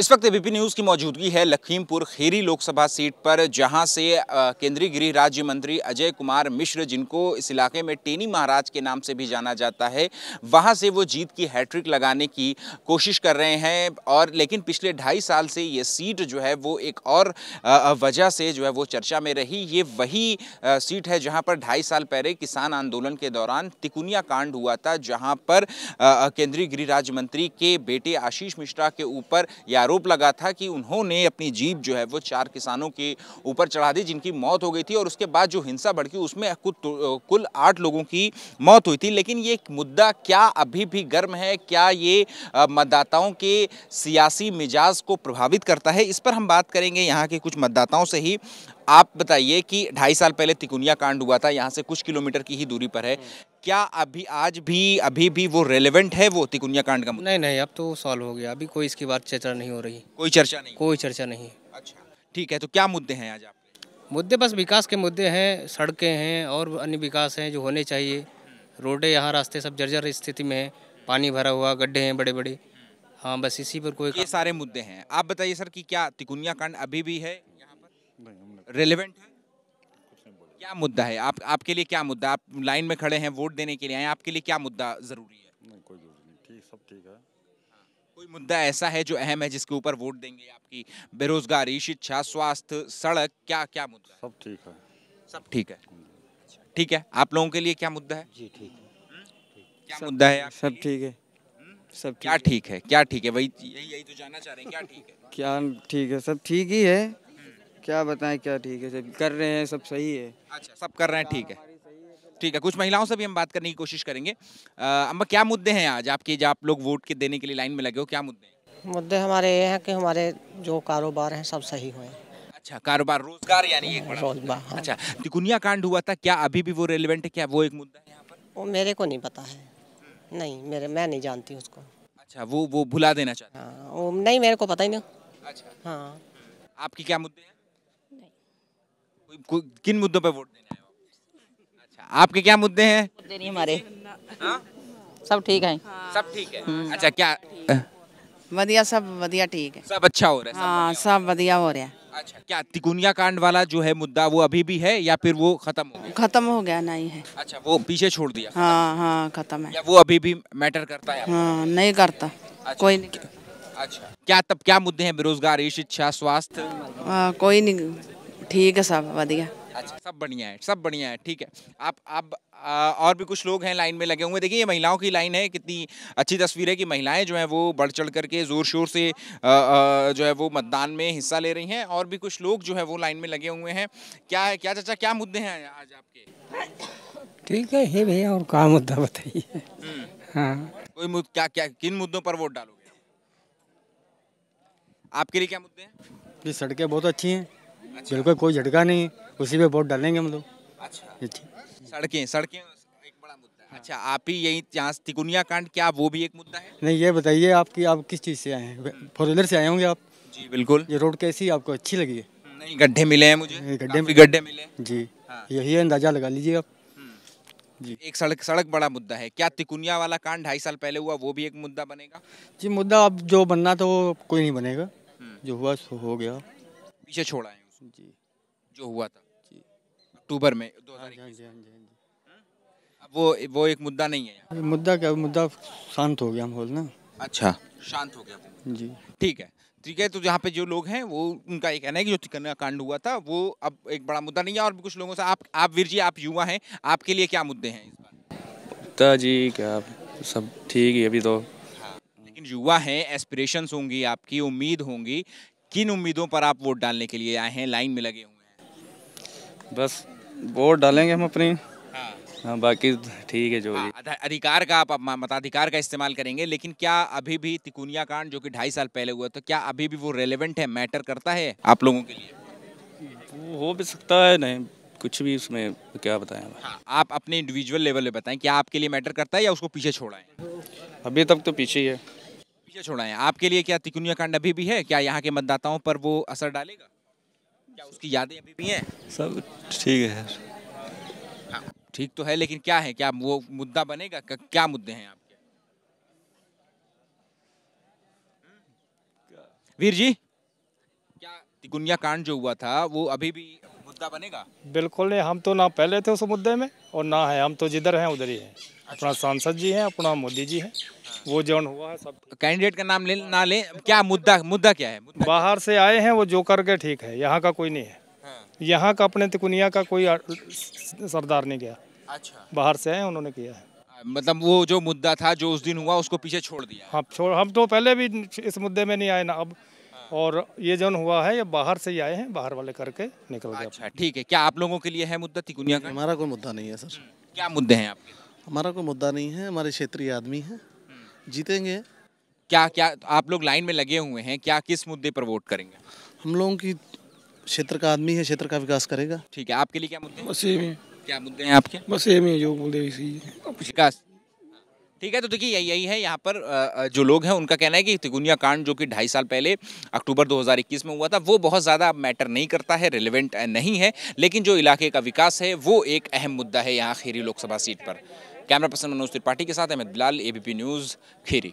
इस वक्त ABP news की मौजूदगी है लखीमपुर खेरी लोकसभा सीट पर जहां से केंद्रीय गृह राज्य मंत्री अजय कुमार मिश्र जिनको इस इलाके में टेनी महाराज के नाम से भी जाना जाता है वहां से वो जीत की हैट्रिक लगाने की कोशिश कर रहे हैं और लेकिन पिछले ढाई साल से ये सीट जो है वो एक और वजह से जो है वो चर्चा में रही ये वही सीट है जहाँ पर ढाई साल पहले किसान आंदोलन के दौरान तिकुनिया कांड हुआ था जहाँ पर केंद्रीय गृह राज्य मंत्री के बेटे आशीष मिश्रा के ऊपर या आरोप लगा था कि उन्होंने अपनी जीप जो है वो चार किसानों के ऊपर चढ़ा दी जिनकी मौत हो गई थी और उसके बाद जो हिंसा भड़की उसमें कुल आठ लोगों की मौत हुई थी लेकिन ये मुद्दा क्या अभी भी गर्म है क्या ये मतदाताओं के सियासी मिजाज को प्रभावित करता है इस पर हम बात करेंगे यहाँ के कुछ मतदाताओं से ही आप बताइए कि ढाई साल पहले तिकुनिया कांड हुआ था यहाँ से कुछ किलोमीटर की ही दूरी पर है हम्म। क्या अभी आज भी अभी भी वो रेलेवेंट है वो तिकुनिया कांड का नहीं नहीं अब तो सॉल्व हो गया अभी कोई इसकी बात चर्चा नहीं हो रही कोई चर्चा नहीं कोई चर्चा नहीं अच्छा ठीक है तो क्या मुद्दे हैं आज आप मुद्दे बस विकास के मुद्दे हैं सड़कें हैं और अन्य विकास हैं जो होने चाहिए रोडें यहाँ रास्ते सब जर्जर स्थिति में हैं पानी भरा हुआ गड्ढे हैं बड़े बड़े हाँ बस इसी पर कोई ये सारे मुद्दे हैं आप बताइए सर कि क्या तिकुनिया कांड अभी भी है रेलिवेंट है क्या मुद्दा है आप आपके लिए क्या मुद्दा आप लाइन में खड़े हैं वोट देने के लिए आए आपके लिए क्या मुद्दा जरूरी है नहीं कोई जरूरी नहीं ठीक सब ठीक है हाँ। कोई मुद्दा ऐसा है जो अहम है जिसके ऊपर वोट देंगे आपकी बेरोजगारी शिक्षा स्वास्थ्य सड़क क्या क्या मुद्दा सब ठीक है सब ठीक है अच्छा, ठीक है आप लोगों के लिए क्या मुद्दा है जी ठीक है हम्म? क्या मुद्दा है सब ठीक है हम्म? सब क्या ठीक है क्या ठीक है वही यही यही तो जानना चाह रहे हैं क्या ठीक है क्या ठीक है सब ठीक ही है क्या बताएं क्या ठीक है सब कर रहे हैं सब सही है अच्छा सब कर रहे हैं ठीक है ठीक है कुछ महिलाओं से भी हम बात करने की कोशिश करेंगे अम्बा क्या मुद्दे हैं आज आपके जो आप लोग वोट के देने के लिए लाइन में लगे हो क्या मुद्दे हैं मुद्दे हमारे ये हैं कि हमारे जो कारोबार हैं सब सही हुए अच्छा कारोबार रोजगार यानी एक रोजगार हाँ। अच्छा तिकुनिया कांड हुआ था क्या अभी भी वो रेलिवेंट है क्या वो एक मुद्दा है यहाँ पर वो मेरे को नहीं पता है नहीं मेरे मैं नहीं जानती उसको अच्छा वो वो भुला देना चाहते हाँ, वो नहीं मेरे को पता ही नहीं अच्छा हाँ आपकी क्या मुद्दे हैं किन मुद्दों पर वोट देने आए अच्छा आपके क्या मुद्दे हैं मुद्दे नहीं हमारे हाँ? सब ठीक है सब ठीक है अच्छा क्या बढ़िया सब बढ़िया ठीक है सब अच्छा हो रहा है हाँ सब बढ़िया हो रहा है अच्छा क्या तिकुनिया कांड वाला जो है मुद्दा वो अभी भी है या फिर वो खत्म हो गया खत्म हो गया नहीं है अच्छा वो पीछे छोड़ दिया हाँ हाँ खत्म है या वो अभी भी मैटर करता है हाँ नहीं करता अच्छा, कोई नहीं अच्छा क्या तब क्या मुद्दे हैं बेरोजगारी शिक्षा स्वास्थ्य कोई नहीं ठीक है सब बढ़िया अच्छा सब बढ़िया है सब बढ़िया है ठीक है आप अब और भी कुछ लोग हैं लाइन में लगे हुए देखिए ये महिलाओं की लाइन है कितनी अच्छी तस्वीर है कि महिलाएं जो हैं वो बढ़ चढ़ करके ज़ोर शोर से आ, आ, जो है वो मतदान में हिस्सा ले रही हैं और भी कुछ लोग जो है वो लाइन में लगे हुए हैं क्या है क्या चाचा क्या मुद्दे हैं आज आपके ठीक है हे भैया और क्या मुद्दा बताइए हम्म। हाँ कोई क्या क्या किन मुद्दों पर वोट डालोगे आपके लिए क्या मुद्दे हैं सड़कें बहुत अच्छी हैं बिल्कुल कोई झटका नहीं उसी पे वोट डालेंगे हम लोग अच्छा सड़कें सड़कें एक बड़ा मुद्दा है अच्छा आप ही यही यहाँ तिकुनिया कांड क्या वो भी एक मुद्दा है नहीं ये बताइए आपकी आप किस चीज़ से आए हैं फोर व्हीलर से आए होंगे आप जी बिल्कुल ये रोड कैसी आपको अच्छी लगी है नहीं गड्ढे मिले हैं मुझे गड्ढे गड्ढे मिले जी हाँ। यही अंदाजा लगा लीजिए आप हम्म। जी एक सड़क सड़क बड़ा मुद्दा है क्या तिकुनिया वाला कांड ढाई साल पहले हुआ वो भी एक मुद्दा बनेगा जी मुद्दा अब जो बनना था तो वो कोई नहीं बनेगा हम्म। जो हुआ हो गया पीछे छोड़ा है जी जो हुआ था जी अक्टूबर में दो हजार हाँ, हाँ, हाँ, हाँ वो वो एक मुद्दा नहीं है मुद्दा क्या मुद्दा शांत हो गया माहौल ना अच्छा शांत हो गया जी ठीक है ठीक है तो जहाँ पे जो लोग हैं वो उनका ये कहना है कि जो तिकन्ना कांड हुआ था वो अब एक बड़ा मुद्दा नहीं है और भी कुछ लोगों से आप आप वीर जी आप युवा हैं आपके लिए क्या मुद्दे हैं मुद्दा जी क्या सब ठीक है अभी तो लेकिन युवा हैं एस्पिरेशंस होंगी आपकी उम्मीद होंगी किन उम्मीदों पर आप वोट डालने के लिए आए हैं लाइन में लगे हुए हैं बस वोट डालेंगे हम अपनी हाँ, हाँ बाकी ठीक है जो हाँ, अधिकार का आप मताधिकार का इस्तेमाल करेंगे लेकिन क्या अभी भी तिकुनिया कांड जो कि ढाई साल पहले हुआ तो क्या अभी भी वो रेलेवेंट है मैटर करता है आप लोगों के लिए वो हो भी सकता है नहीं कुछ भी उसमें क्या बताएं हाँ, आप अपने इंडिविजुअल लेवल पे बताएं क्या आपके लिए मैटर करता है या उसको पीछे छोड़ा है अभी तक तो पीछे ही है पीछे छोड़ाएं आपके लिए क्या तिकुनिया कांड अभी भी है क्या यहाँ के मतदाताओं पर वो असर डालेगा क्या उसकी यादें अभी भी हैं सब ठीक है हाँ ठीक तो है लेकिन क्या है क्या वो मुद्दा बनेगा क्या मुद्दे हैं आपके वीर जी क्या तिकुनिया कांड जो हुआ था वो अभी भी मुद्दा बनेगा बिल्कुल नहीं हम तो ना पहले थे उस मुद्दे में और ना है हम तो जिधर हैं उधर ही हैं अच्छा। अपना सांसद जी हैं अपना मोदी जी हैं हाँ। वो जो हुआ है सब कैंडिडेट का नाम ले ना ले क्या मुद्दा मुद्दा क्या है मुद्दा बाहर से आए हैं वो जो करके ठीक है यहाँ का कोई नहीं है हाँ। यहाँ का अपने तिकुनिया का कोई सरदार नहीं गया अच्छा बाहर से आए उन्होंने किया है मतलब वो जो मुद्दा था जो उस दिन हुआ उसको पीछे छोड़ दिया हाँ छोड़ हम तो पहले भी इस मुद्दे में नहीं आए ना अब और ये जन हुआ है ये बाहर से ही आए हैं बाहर वाले करके निकल गए अच्छा ठीक है क्या आप लोगों के लिए है मुद्दा तिकुनिया का हमारा कोई मुद्दा नहीं है सर हम्म, क्या मुद्दे हैं आपके हमारा कोई मुद्दा नहीं है हमारे क्षेत्रीय आदमी हैं हम्म। जीतेंगे क्या क्या आप लोग लाइन में लगे हुए हैं क्या किस मुद्दे पर वोट करेंगे हम लोगों की क्षेत्र का आदमी है क्षेत्र का विकास करेगा ठीक है आपके लिए क्या मुद्दे बस ये क्या मुद्दे हैं आपके बस ये जो मुद्दे विकास ठीक है तो देखिए यही यही है यहाँ पर जो लोग हैं उनका कहना है कि तिगुनिया कांड जो कि ढाई साल पहले अक्टूबर 2021 में हुआ था वो बहुत ज़्यादा मैटर नहीं करता है रिलेवेंट नहीं है लेकिन जो इलाके का विकास है वो एक अहम मुद्दा है यहाँ खेरी लोकसभा सीट पर कैमरा पर्सन मनोज त्रिपाठी के साथ अहमद बिलाल एबीपी न्यूज़ खेरी